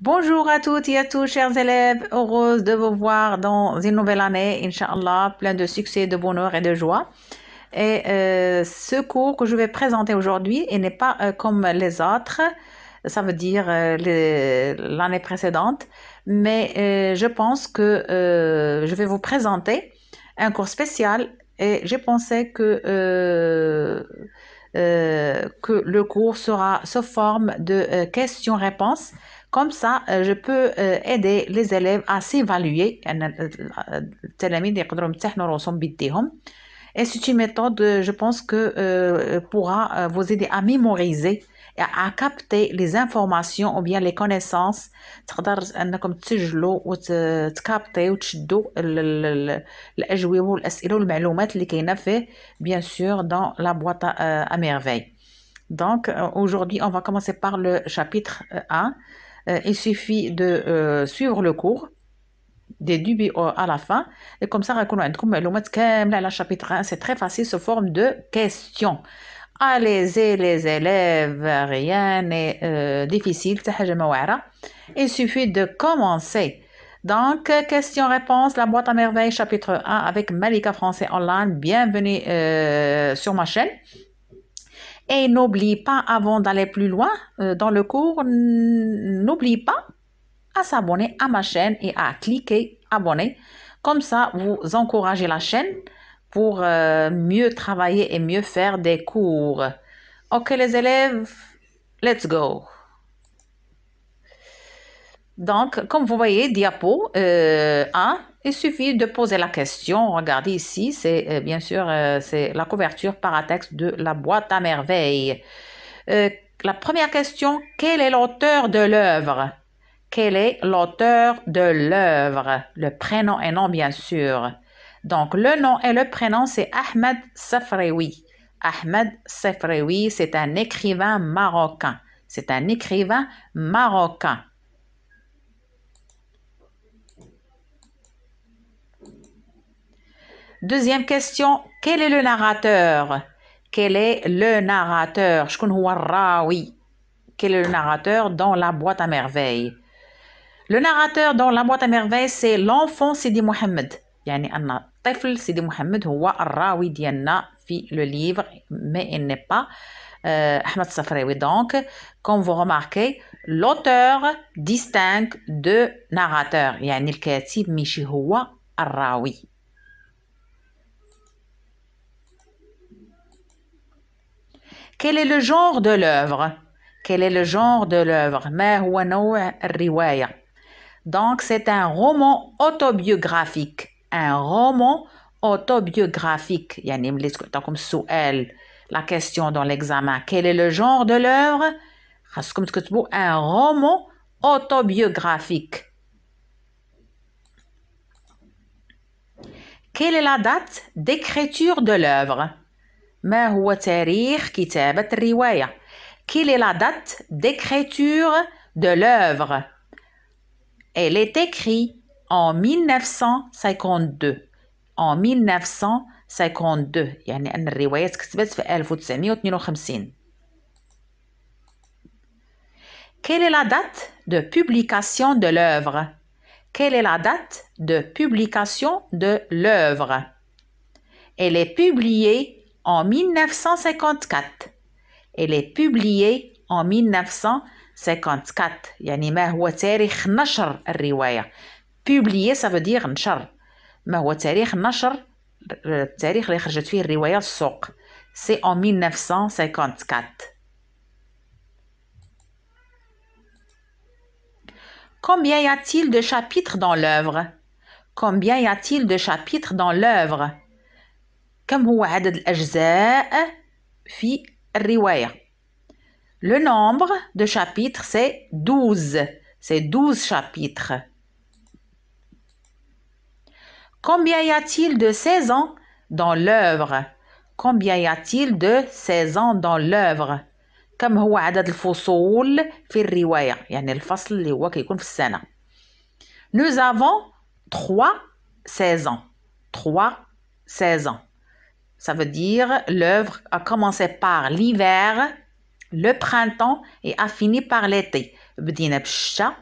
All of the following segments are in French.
Bonjour à toutes et à tous, chers élèves. Heureuse de vous voir dans une nouvelle année, Inch'Allah, plein de succès, de bonheur et de joie. Et euh, ce cours que je vais présenter aujourd'hui n'est pas euh, comme les autres, ça veut dire euh, l'année précédente, mais je pense que je vais vous présenter un cours spécial et j'ai pensé que euh, que le cours sera sous forme de euh, questions-réponses. Comme ça, euh, je peux aider les élèves à s'évaluer. Hein. Et c'est une méthode, je pense, que pourra vous aider à mémoriser à capter les informations ou bien les connaissances تقدر انكم تسجلوا وتكابتي وتشدوا الاجوبه والاسئله والمعلومات اللي كاينه فيه bien sûr dans la boîte à, euh, merveille. Donc euh, aujourd'hui, on va commencer par le chapitre 1. Euh, il suffit de suivre le cours des dubis à la fin. Et comme ça, on le chapitre 1. C'est très facile sous forme de questions allez ah, les élèves, rien n'est euh, difficile, il suffit de commencer. Donc, question-réponse, la boîte à merveilles, chapitre 1 avec Malika Français Online. Bienvenue euh, sur ma chaîne. Et n'oublie pas, avant d'aller plus loin euh, dans le cours, n'oublie pas à s'abonner à ma chaîne et à cliquer abonner. Comme ça, vous encouragez la chaîne pour euh, mieux travailler et mieux faire des cours. Ok les élèves, let's go. Donc, comme vous voyez, diapo 1, euh, il suffit de poser la question. Regardez ici, c'est euh, bien sûr c'est la couverture paratexte de la boîte à merveille. la première question, quel est l'auteur de l'œuvre Quel est l'auteur de l'œuvre Le prénom et nom, bien sûr. Donc, le nom et le prénom, c'est Ahmed Safrewi. Ahmed Safrewi, c'est un écrivain marocain. C'est un écrivain marocain. Deuxième question, quel est le narrateur Quel est le narrateur Quel est le narrateur dans la boîte à merveilles Le narrateur dans la boîte à merveilles, c'est l'enfant Sidi Mohamed. يعني أن الطفل سيدي محمد هو الراوي ديالنا في le livre, mais il n'est pas euh, Ahmed Safraoui. Donc, comme vous remarquez, l'auteur distingue deux narrateurs. يعني الكاتب ماشي le الراوي. Quel est le genre de l'œuvre Quel est le genre de l'œuvre Donc, c'est un roman autobiographique un roman autobiographique. comme elle la question dans l'examen quel est le genre de l'œuvre un roman autobiographique. Quelle est la date d'écriture de l'œuvre Quelle est la date d'écriture de l'œuvre Elle est écrite en 1952 en 1952 يعني أن الروايات كتبت في 1952 Quelle est la date de publication de l'œuvre Quelle est la date de publication de l'œuvre Elle est publiée en 1954 Elle est publiée en 1954 يعني ما هو تاريخ نشر 1954. بوبليي سا فو دير نشر ما هو تاريخ نشر التاريخ اللي خرجت فيه الروايه السوق سي اون 1954 Combien y a-t-il de chapitres dans l'œuvre Combien y a-t-il de chapitres dans l'œuvre كم هو عدد الأجزاء في الرواية Le nombre de chapitres c'est 12 c'est 12 chapitres Combien y a-t-il de saisons dans l'œuvre Combien y a-t-il de saisons dans l'œuvre Comme هو عدد الفصول في الرواية يعني الفصل اللي هو كيكون في السنة Nous avons trois saisons. Trois saisons. Ça veut dire l'œuvre a commencé par l'hiver, le printemps et a fini par l'été. بدينا بالشتاء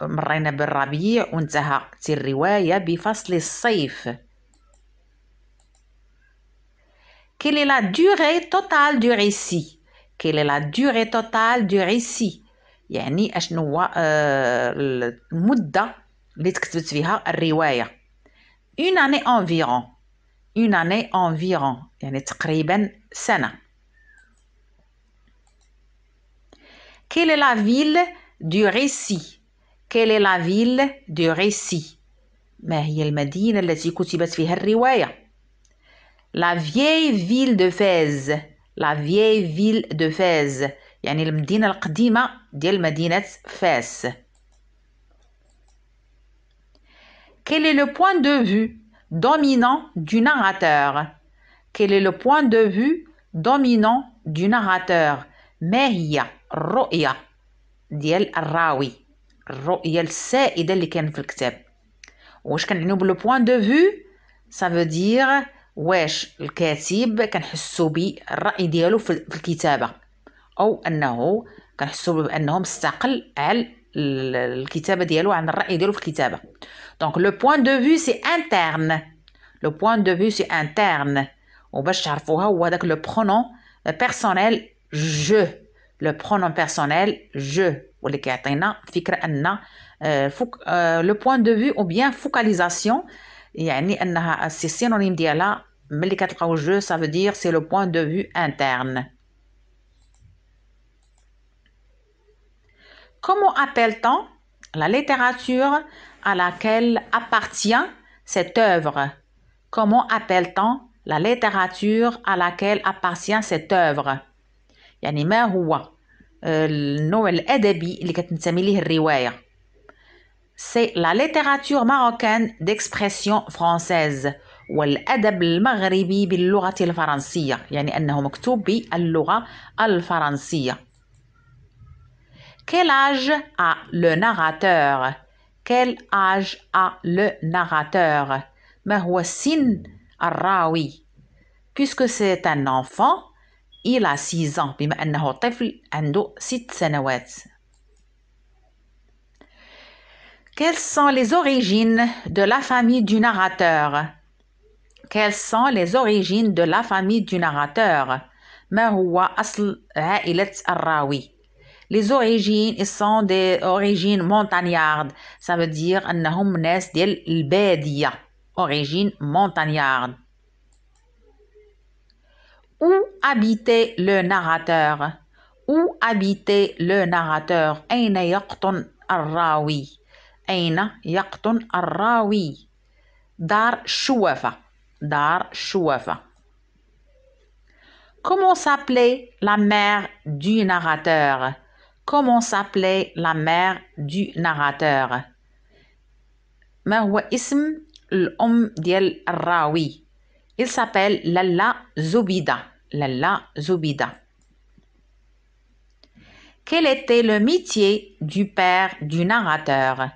مرينا بالربيع وانتهت الرواية بفصل الصيف Quelle est la durée totale du récit Quelle est la durée totale du récit يعني اشنو هو المدة اللي تكتبت فيها الرواية une année environ une année environ يعني تقريبا سنة Quelle est la ville du récit. Quelle est la ville du récit ما هي المدينة التي La vieille ville de Fez. La vieille ville de Fès. يعني المدينة القديمة ديال مدينة Fez. Quel est le point de vue dominant du narrateur? Quel est le point de vue dominant du narrateur? ما هي ديال الراوي الرؤيه السائده اللي كان في الكتاب واش كنعنيو بلو بوان دو فيو سا دير واش الكاتب كنحسو بالراي ديالو في الكتابه او انه كنحسو بانه مستقل على الكتابه ديالو عن الراي ديالو في الكتابه دونك لو بوان دو فيو سي انترن لو بوان دو فيو سي انترن وباش تعرفوها هو داك لو برونون بيرسونيل جو le pronom personnel je euh, euh, le point de vue فوق bien focalisation c'est synonyme او je ça يعني انها السي سينونيم le ملي كتلقاو je ça veut dire c'est Comment appelle-t-on la littérature à laquelle appartient cette œuvre Comment appelle-t-on la littérature à laquelle appartient cette œuvre يعني ما هو النوع الادبي اللي كتنتمي ليه الروايه سي لا ليتيراتور ماروكان ديكسبرسيون فرانسيز والادب المغربي باللغه الفرنسيه يعني انه مكتوب باللغه الفرنسيه Quel âge a le narrateur Quel âge a le narrateur ما هو سن الراوي Puisque c'est un enfant il a 6 ans بما انه طفل عنده 6 سنوات Quelles sont les origines de la famille du narrateur Quelles sont les origines de la famille du narrateur ما هو اصل عائلة الراوي Les origines sont des origines montagnardes ça veut dire أنهم ناس ديال البادية origine montagnarde où habitait le narrateur Où habitait le narrateur eina yachton الراوي eina yachton rawi Dar chouafa Dar chouafa Comment s'appelait la mère du narrateur Comment s'appelait la mère du narrateur ما هو اسم الأم ديال الراوي il s'appelle Lalla Zoubida. Lalla Zoubida. Quel était le métier du père du narrateur?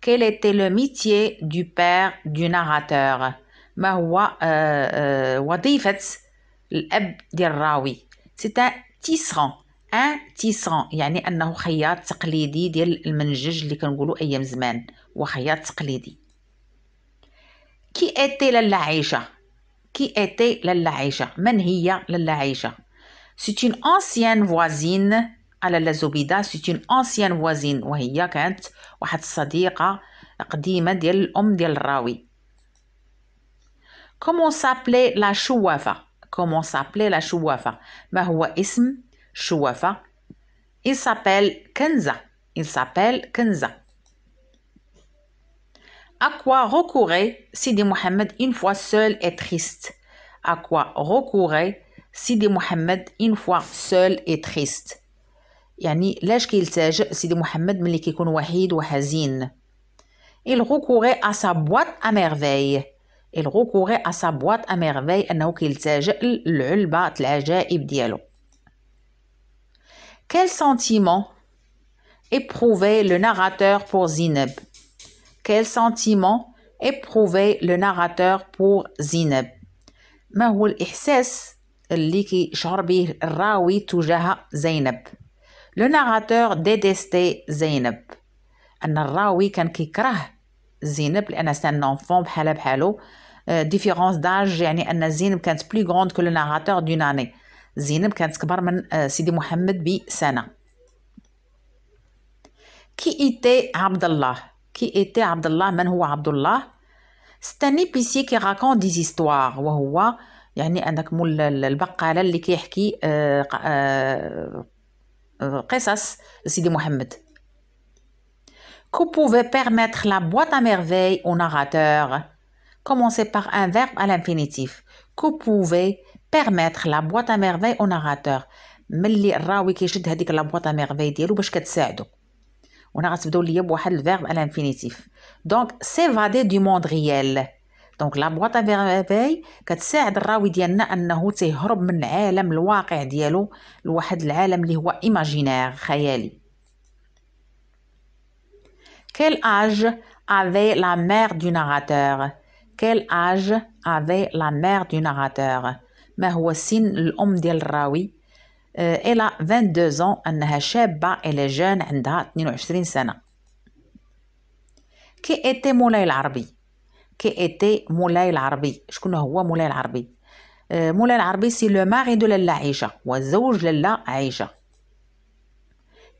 Quel était le métier du père du narrateur? Ma euh, euh, wadifet l'eb dirraoui. C'est un tisserand. Un tisserand. يعني انه خياط تقليدي ديال المنجج اللي كنقولوا ايام زمان. وخياط تقليدي. Qui était la Aïcha? كي اتي لالا عايشة من هي لالا عايشة سيت اون انسيان فوازين على لا زوبيدا سيت اون انسيان فوازين وهي كانت واحد الصديقة قديمة ديال الأم ديال الراوي كومون سابلي لا شوافة كومون سابلي لا شوافة ما هو اسم شوافة إن سابيل كنزة إن سابيل كنزة À quoi recourait Sidi Mohamed une fois seul et triste À quoi recourait Sidi Mohamed une fois seul et triste يعني لاش كيلتجئ سيدي محمد ملي كيكون وحيد وحزين il recourait à sa boîte à merveille il recourait à sa boîte à merveille انه كيلتجئ للعلبة العجائب ديالو quel sentiment éprouvait le narrateur pour Zineb quel sentiment éprouvait le narrateur pour Zineb Zeynep? Mahul hsses liki sharbi raoui toujaha Zeynep. Le narrateur détestait Zeynep. An raoui kan ki krah Zeynep? Elle est un enfant pèle euh, pèle. Différence d'âge, yani an plus grand que le narrateur d'une année. Zeynep kantz kbarman euh, Sidi Mohamed bi sana. Qui était Abdallah? qui était عبد الله من هو عبد الله c'est un épicier qui raconte des histoires وهو يعني عندك مول البقالة اللي كيحكي قصص سيدي محمد que pouvait permettre la boîte à merveille au narrateur Commencez par un verbe à l'infinitif que pouvait permettre la boîte à merveille au narrateur ملي الراوي كيشد هذيك لا بواط ميرفي ديالو باش كتساعدو On ونغتبدو ليا بواحد الفيرب l'infinitif. Donc, le دو c'est ريال دونك لا بواط فيرباي كتساعد الراوي ديالنا انه تيهرب من عالم الواقع ديالو لواحد العالم اللي هو ايماجينير خيالي Quel âge avait la mère du narrateur Quel âge avait la mère du narrateur ما هو سن الام ديال euh, elle a 22 ans. elle est jeune, elle a trente ans. Qui était mollah l'arbi? Qui était mollah l'arbi? Je connais quoi mollah l'arbi? Euh, mollah l'arbi, c'est le mari de l'allège. Ou le mari de l'allège.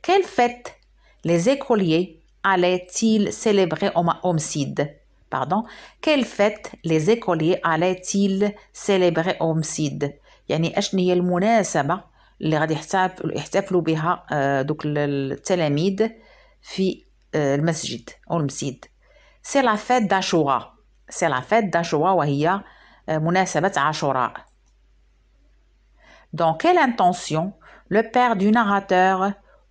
Quelle fête les écoliers allaient-ils célébrer au Mansid? Pardon. Quelle fête les écoliers allaient-ils célébrer au Mansid? Je ne sais ni le c'est la fête بها دوك التلاميذ في المسجد او سي لا داشورا سي لا Dans quelle intention le père du narrateur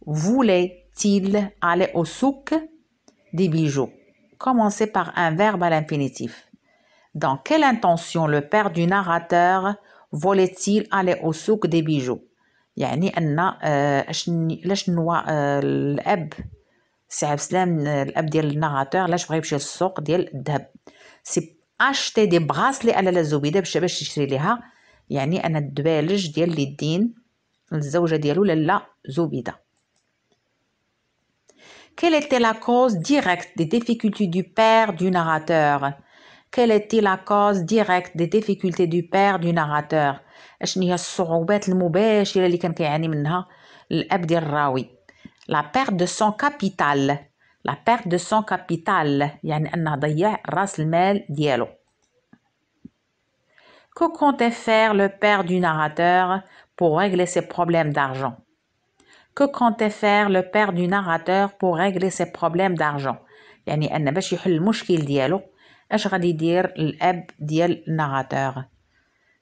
voulait-il aller au souk des bijoux Commencez par un verbe à l'infinitif. Dans quelle intention le père du narrateur voulait-il aller au souk des bijoux يعني ان آه، اش علاش نوا آه، الاب سي عبد السلام الاب ديال الناراتور علاش بغا يمشي للسوق ديال الذهب سي اشتي دي بغاسلي على لا زبيده باش باش يشري ليها يعني ان الدبالج ديال اليدين الزوجه ديالو لالا زبيده Quelle était la cause directe des difficultés du père du narrateur Quelle était la cause directe des difficultés du père du narrateur La perte de son capital, la perte de son capital, الراوي لا دو Que comptait faire le père du narrateur pour régler ses problèmes d'argent Que comptait faire le père du narrateur pour régler ses problèmes d'argent يعني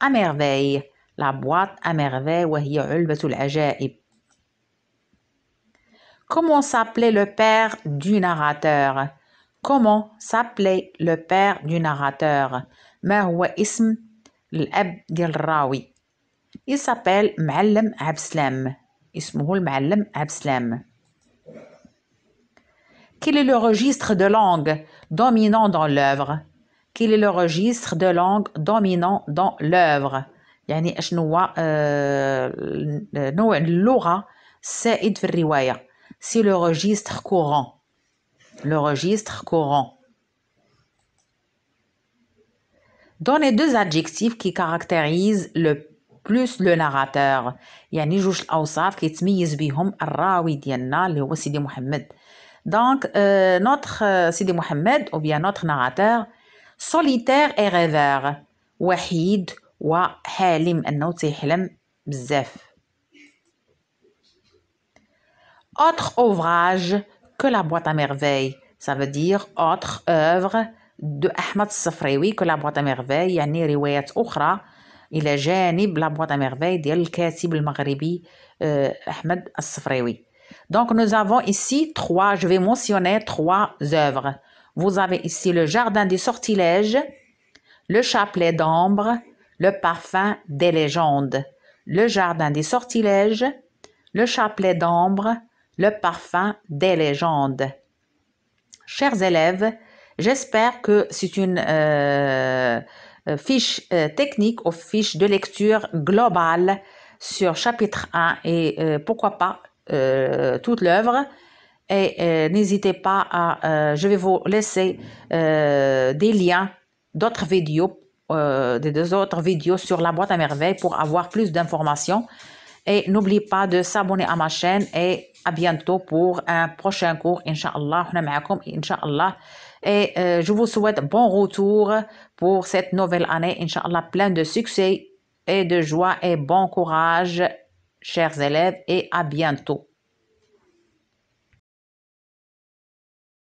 à merveille. La boîte à merveille, Comment s'appelait le père du narrateur? Comment s'appelait le père du narrateur? ما Il s'appelle معلم abslem Quel est le registre de langue dominant dans l'œuvre? quel est le registre de langue dominant dans l'œuvre يعني euh, le هو نوع اللغه السائد في الروايه Donnez deux adjectifs qui caractérisent le plus le narrateur يعني جوج بهم الراوي ديالنا اللي هو سيدي donc euh, notre euh, sidi Mohamed ou bien notre narrateur solitaire et rêveur وحيد halim أنه تيحلم بزاف Autre ouvrage que la boîte à merveilles, ça veut dire autre œuvre de Ahmed Safrewi que la boîte à merveilles يعني روايات أخرى est جانب La boîte à merveilles ديال الكاتب المغربي Ahmed safrewi Donc nous avons ici trois, je vais mentionner trois œuvres. Vous avez ici le Jardin des sortilèges, le Chapelet d'ambre, le Parfum des légendes. Le Jardin des sortilèges, le Chapelet d'ambre, le Parfum des légendes. Chers élèves, j'espère que c'est une euh, euh, fiche euh, technique ou fiche de lecture globale sur chapitre 1 et pourquoi pas toute l'œuvre et euh, n'hésitez pas à, euh, je vais vous laisser euh, des liens d'autres vidéos, des deux autres vidéos sur la boîte à merveilles pour avoir plus d'informations. Et n'oubliez pas de s'abonner à ma chaîne et à bientôt pour un prochain cours, Inch'Allah. Inch'Allah. Et je vous souhaite bon retour pour cette nouvelle année, Inch'Allah, plein de succès et de joie et bon courage, chers élèves, et à bientôt.